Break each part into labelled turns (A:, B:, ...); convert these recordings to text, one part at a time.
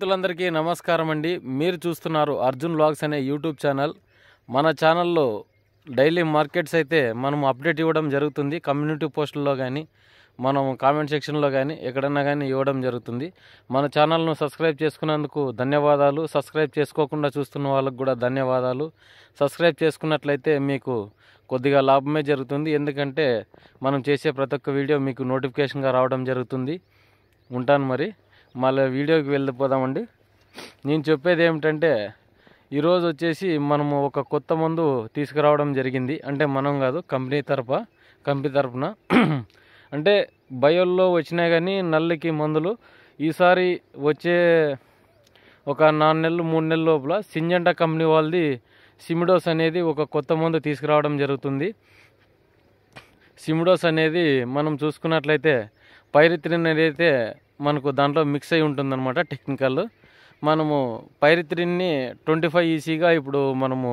A: మిత్రులందరికీ నమస్కారం అండి మీరు చూస్తున్నారు అర్జున్ వ్లాగ్స్ అనే యూట్యూబ్ ఛానల్ మన ఛానల్లో డైలీ మార్కెట్స్ అయితే మనం అప్డేట్ ఇవ్వడం జరుగుతుంది కమ్యూనిటీ పోస్టుల్లో కానీ మనం కామెంట్ సెక్షన్లో కానీ ఎక్కడన్నా కానీ ఇవ్వడం జరుగుతుంది మన ఛానల్ను సబ్స్క్రైబ్ చేసుకున్నందుకు ధన్యవాదాలు సబ్స్క్రైబ్ చేసుకోకుండా చూస్తున్న వాళ్ళకు కూడా ధన్యవాదాలు సబ్స్క్రైబ్ చేసుకున్నట్లయితే మీకు కొద్దిగా లాభమే జరుగుతుంది ఎందుకంటే మనం చేసే ప్రతి ఒక్క వీడియో మీకు నోటిఫికేషన్గా రావడం జరుగుతుంది ఉంటాను మరి మళ్ళీ వీడియోకి వెళ్ళిపోదామండి నేను చెప్పేది ఏమిటంటే ఈరోజు వచ్చేసి మనము ఒక కొత్త మందు తీసుకురావడం జరిగింది అంటే మనం కాదు కంపెనీ తరఫు కంపెనీ తరఫున అంటే బయోల్లో వచ్చినా కానీ నల్లకి మందులు ఈసారి వచ్చే ఒక నాలుగు నెలలు మూడు నెలల లోపల సింజంటా కంపెనీ వాళ్ళది సిమిడోస్ అనేది ఒక కొత్త మందు తీసుకురావడం జరుగుతుంది సిమిడోస్ అనేది మనం చూసుకున్నట్లయితే పైరిత్రిన్ అనేది మనకు దాంట్లో మిక్స్ అయి ఉంటుంది అనమాట టెక్నికల్ మనము పైరిత్రిన్ని ట్వంటీ ఫైవ్ ఈసీగా ఇప్పుడు మనము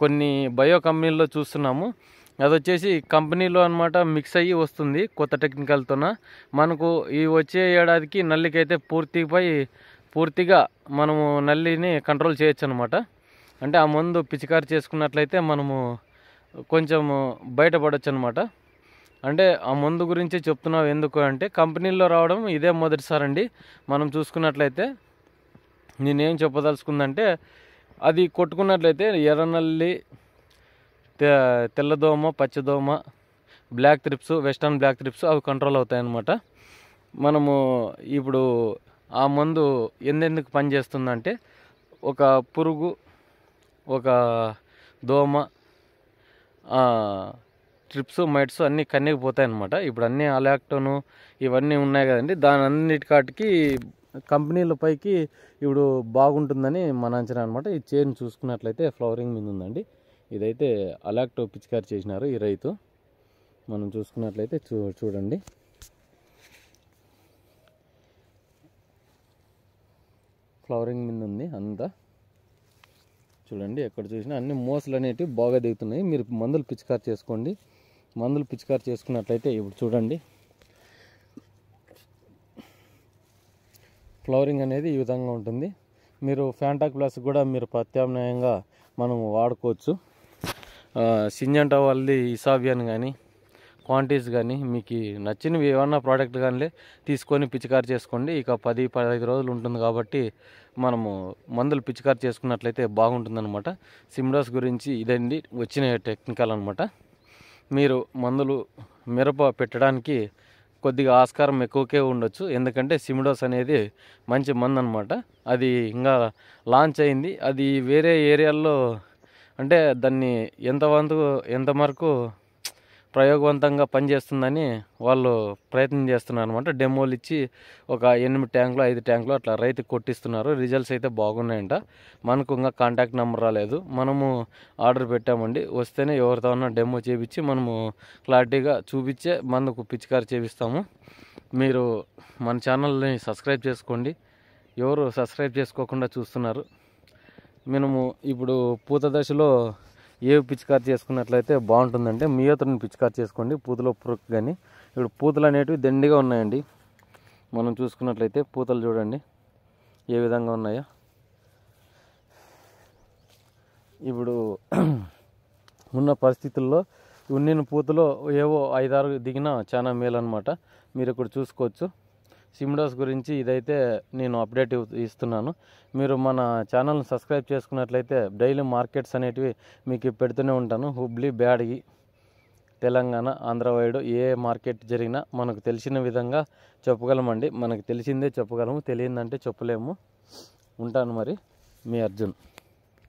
A: కొన్ని బయో కంపెనీల్లో చూస్తున్నాము అది వచ్చేసి కంపెనీలో అనమాట మిక్స్ అయ్యి వస్తుంది కొత్త టెక్నికల్తోన మనకు ఈ వచ్చే ఏడాదికి నల్లికైతే పూర్తిపై పూర్తిగా మనము నల్లిని కంట్రోల్ చేయొచ్చు అనమాట అంటే ఆ మందు పిచికారి చేసుకున్నట్లయితే మనము కొంచెము బయటపడచ్చు అనమాట అంటే ఆ మందు గురించి చెప్తున్నావు ఎందుకు అంటే కంపెనీల్లో రావడం ఇదే మొదటిసారి అండి మనం చూసుకున్నట్లయితే నేనేం చెప్పదలుచుకుందంటే అది కొట్టుకున్నట్లయితే ఎర్రనల్లి తెల్లదోమ పచ్చదోమ black thrips western black thrips అవి కంట్రోల్ అవుతాయన్నమాట మనము ఇప్పుడు ఆ మందు ఎందెందుకు పనిచేస్తుందంటే ఒక పురుగు ఒక దోమ స్ట్రిప్స్ మైట్స్ అన్నీ కన్నీకి పోతాయి అనమాట ఇప్పుడు అన్నీ అలాక్టోను ఇవన్నీ ఉన్నాయి కదండి దాని అన్నిటికాటికి కంపెనీల పైకి ఇప్పుడు బాగుంటుందని మన అంచనా అనమాట ఈ చైన్ చూసుకున్నట్లయితే ఫ్లవరింగ్ మీద ఉందండి ఇదైతే అలాక్టో పిచికారి చేసినారు ఈ రైతు మనం చూసుకున్నట్లయితే చూ చూడండి ఫ్లవరింగ్ మీద ఉంది అంతా చూడండి ఎక్కడ చూసినా అన్ని మోసలు అనేటివి బాగా దిగుతున్నాయి మీరు మందులు పిచికారు చేసుకోండి మందులు పిచికారు చేసుకున్నట్లయితే ఇప్పుడు చూడండి ఫ్లవరింగ్ అనేది ఈ విధంగా ఉంటుంది మీరు ఫ్యాంటాక్ ప్లస్ కూడా మీరు ప్రత్యామ్నాయంగా మనము వాడుకోవచ్చు సింజంటా వాళ్ళది ఇసాబియన్ కానీ క్వాంటిటీస్ కానీ మీకు నచ్చినవి ఏమన్నా ప్రోడక్ట్ కానీ తీసుకొని పిచికారు చేసుకోండి ఇక పది పదహైదు రోజులు ఉంటుంది కాబట్టి మనము మందులు పిచికారు చేసుకున్నట్లయితే బాగుంటుందన్నమాట సిమ్డాస్ గురించి ఇదండి వచ్చిన టెక్నికల్ అనమాట మీరు మందులు మిరప పెట్టడానికి కొద్దిగా ఆస్కారం ఎక్కువకే ఉండొచ్చు ఎందుకంటే సిమిడోస్ అనేది మంచి మందు అనమాట అది ఇంకా లాంచ్ అయింది అది వేరే ఏరియాల్లో అంటే దాన్ని ఎంతవంతు ఎంతవరకు ప్రయోగవంతంగా పనిచేస్తుందని వాళ్ళు ప్రయత్నం చేస్తున్నారు అనమాట డెమోలు ఇచ్చి ఒక ఎనిమిది ట్యాంకులు ఐదు ట్యాంకులు అట్లా రైతు కొట్టిస్తున్నారు రిజల్ట్స్ అయితే బాగున్నాయంట మనకు ఇంకా కాంటాక్ట్ నెంబర్ రాలేదు మనము ఆర్డర్ పెట్టామండి వస్తేనే ఎవరితో డెమో చేపించి మనము క్లారిటీగా చూపించే మనకు పిచ్చికారు చేపిస్తాము మీరు మన ఛానల్ని సబ్స్క్రైబ్ చేసుకోండి ఎవరు సబ్స్క్రైబ్ చేసుకోకుండా చూస్తున్నారు మనము ఇప్పుడు పూత దశలో ఏవి పిచికారు చేసుకున్నట్లయితే బాగుంటుందంటే మియోతను పిచికారు చేసుకోండి పూతలో పురుకు కానీ ఇప్పుడు పూతలు అనేటివి దండిగా ఉన్నాయండి మనం చూసుకున్నట్లయితే పూతలు చూడండి ఏ విధంగా ఉన్నాయో ఇప్పుడు ఉన్న పరిస్థితుల్లో ఉన్నిన పూతలో ఏవో ఐదారు దిగినా చాలా మేలు అనమాట మీరు ఇక్కడ చూసుకోవచ్చు సిమ్డోస్ గురించి ఇదైతే నేను అప్డేట్ ఇస్తున్నాను మీరు మన ఛానల్ని సబ్స్క్రైబ్ చేసుకున్నట్లయితే డైలీ మార్కెట్స్ అనేటివి మీకు పెడుతూనే ఉంటాను హుబ్లీ బ్యాడ్గి తెలంగాణ ఆంధ్రవైడు ఏ మార్కెట్ జరిగినా మనకు తెలిసిన విధంగా చెప్పగలమండి మనకు తెలిసిందే చెప్పగలము తెలియందంటే చెప్పలేము ఉంటాను మరి మీ అర్జున్